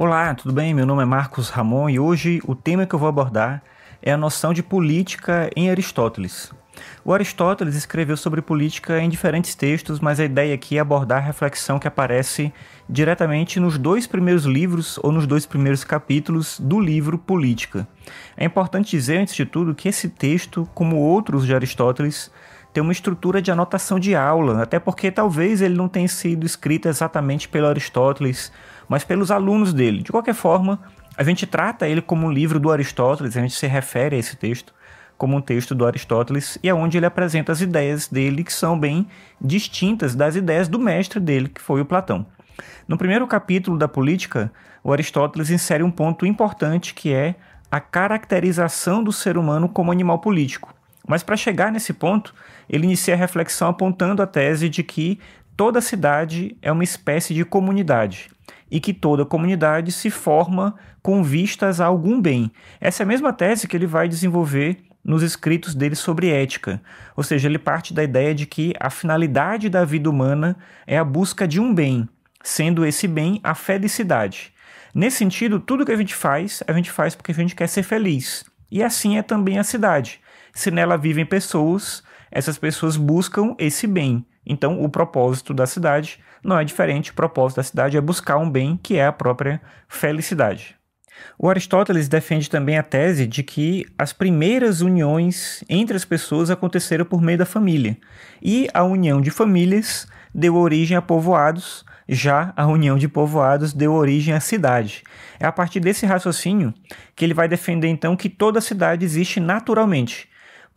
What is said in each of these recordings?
Olá, tudo bem? Meu nome é Marcos Ramon e hoje o tema que eu vou abordar é a noção de política em Aristóteles. O Aristóteles escreveu sobre política em diferentes textos, mas a ideia aqui é abordar a reflexão que aparece diretamente nos dois primeiros livros ou nos dois primeiros capítulos do livro Política. É importante dizer, antes de tudo, que esse texto, como outros de Aristóteles, tem uma estrutura de anotação de aula, até porque talvez ele não tenha sido escrito exatamente pelo Aristóteles, mas pelos alunos dele. De qualquer forma, a gente trata ele como um livro do Aristóteles, a gente se refere a esse texto como um texto do Aristóteles, e é onde ele apresenta as ideias dele que são bem distintas das ideias do mestre dele, que foi o Platão. No primeiro capítulo da Política, o Aristóteles insere um ponto importante que é a caracterização do ser humano como animal político. Mas para chegar nesse ponto, ele inicia a reflexão apontando a tese de que toda cidade é uma espécie de comunidade e que toda comunidade se forma com vistas a algum bem. Essa é a mesma tese que ele vai desenvolver nos escritos dele sobre ética. Ou seja, ele parte da ideia de que a finalidade da vida humana é a busca de um bem, sendo esse bem a felicidade. Nesse sentido, tudo que a gente faz, a gente faz porque a gente quer ser feliz. E assim é também a cidade se nela vivem pessoas, essas pessoas buscam esse bem. Então, o propósito da cidade não é diferente, o propósito da cidade é buscar um bem que é a própria felicidade. O Aristóteles defende também a tese de que as primeiras uniões entre as pessoas aconteceram por meio da família, e a união de famílias deu origem a povoados, já a união de povoados deu origem à cidade. É a partir desse raciocínio que ele vai defender então que toda cidade existe naturalmente,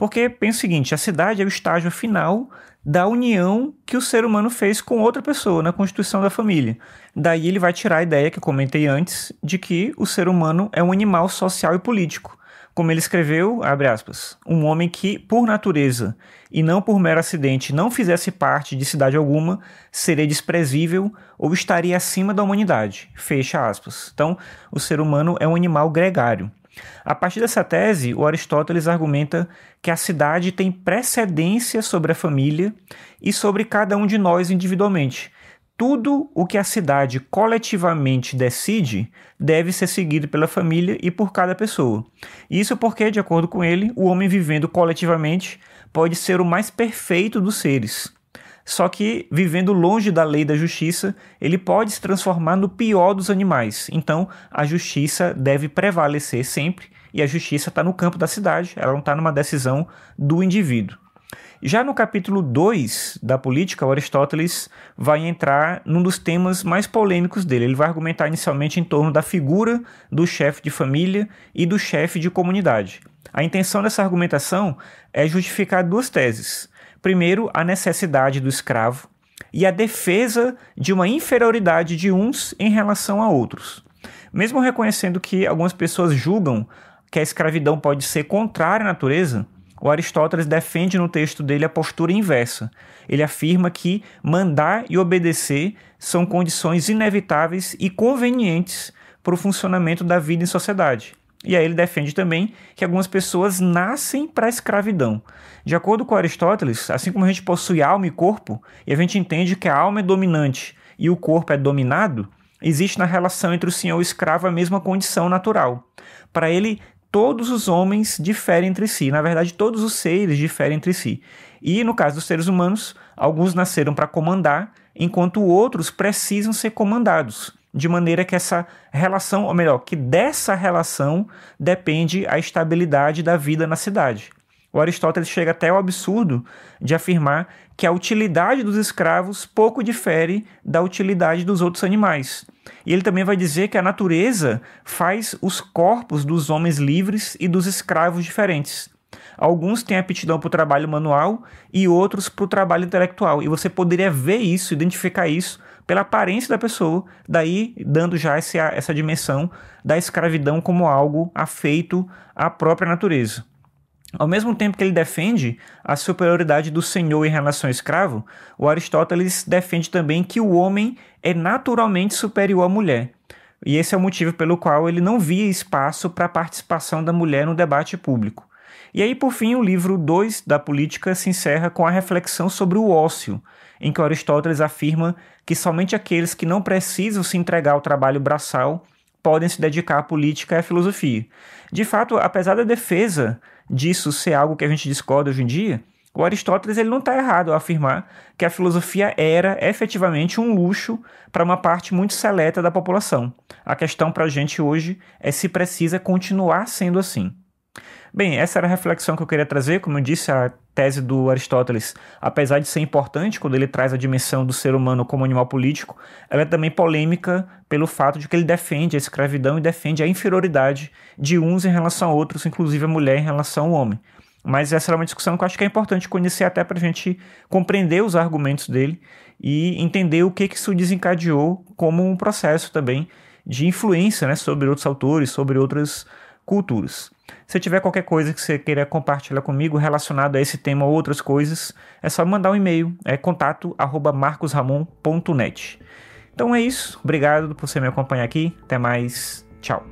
porque pensa o seguinte: a cidade é o estágio final da união que o ser humano fez com outra pessoa na constituição da família. Daí ele vai tirar a ideia que eu comentei antes de que o ser humano é um animal social e político. Como ele escreveu, abre aspas, um homem que, por natureza e não por mero acidente, não fizesse parte de cidade alguma, seria desprezível ou estaria acima da humanidade. Fecha aspas. Então, o ser humano é um animal gregário. A partir dessa tese, o Aristóteles argumenta que a cidade tem precedência sobre a família e sobre cada um de nós individualmente. Tudo o que a cidade coletivamente decide deve ser seguido pela família e por cada pessoa. Isso porque, de acordo com ele, o homem vivendo coletivamente pode ser o mais perfeito dos seres só que, vivendo longe da lei da justiça, ele pode se transformar no pior dos animais. Então, a justiça deve prevalecer sempre, e a justiça está no campo da cidade, ela não está numa decisão do indivíduo. Já no capítulo 2 da política, Aristóteles vai entrar num dos temas mais polêmicos dele. Ele vai argumentar inicialmente em torno da figura do chefe de família e do chefe de comunidade. A intenção dessa argumentação é justificar duas teses. Primeiro, a necessidade do escravo e a defesa de uma inferioridade de uns em relação a outros. Mesmo reconhecendo que algumas pessoas julgam que a escravidão pode ser contrária à natureza, o Aristóteles defende no texto dele a postura inversa. Ele afirma que mandar e obedecer são condições inevitáveis e convenientes para o funcionamento da vida em sociedade. E aí ele defende também que algumas pessoas nascem para a escravidão. De acordo com Aristóteles, assim como a gente possui alma e corpo, e a gente entende que a alma é dominante e o corpo é dominado, existe na relação entre o senhor e o escravo a mesma condição natural. Para ele, todos os homens diferem entre si, na verdade, todos os seres diferem entre si. E no caso dos seres humanos, alguns nasceram para comandar, enquanto outros precisam ser comandados de maneira que essa relação, ou melhor, que dessa relação depende a estabilidade da vida na cidade. O Aristóteles chega até ao absurdo de afirmar que a utilidade dos escravos pouco difere da utilidade dos outros animais. E ele também vai dizer que a natureza faz os corpos dos homens livres e dos escravos diferentes. Alguns têm aptidão para o trabalho manual e outros para o trabalho intelectual. E você poderia ver isso, identificar isso pela aparência da pessoa, daí dando já essa, essa dimensão da escravidão como algo afeito à própria natureza. Ao mesmo tempo que ele defende a superioridade do senhor em relação ao escravo, o Aristóteles defende também que o homem é naturalmente superior à mulher. E esse é o motivo pelo qual ele não via espaço para a participação da mulher no debate público. E aí, por fim, o livro 2 da Política se encerra com a reflexão sobre o ócio, em que Aristóteles afirma que somente aqueles que não precisam se entregar ao trabalho braçal podem se dedicar à política e à filosofia. De fato, apesar da defesa disso ser algo que a gente discorda hoje em dia, o Aristóteles ele não está errado ao afirmar que a filosofia era efetivamente um luxo para uma parte muito seleta da população. A questão para a gente hoje é se precisa continuar sendo assim. Bem, essa era a reflexão que eu queria trazer. Como eu disse, a tese do Aristóteles, apesar de ser importante quando ele traz a dimensão do ser humano como animal político, ela é também polêmica pelo fato de que ele defende a escravidão e defende a inferioridade de uns em relação a outros, inclusive a mulher em relação ao homem. Mas essa é uma discussão que eu acho que é importante conhecer até para a gente compreender os argumentos dele e entender o que, que isso desencadeou como um processo também de influência né, sobre outros autores, sobre outras culturas. Se tiver qualquer coisa que você queira compartilhar comigo relacionado a esse tema ou outras coisas, é só mandar um e-mail, é contato@marcosramon.net. Então é isso, obrigado por você me acompanhar aqui, até mais, tchau.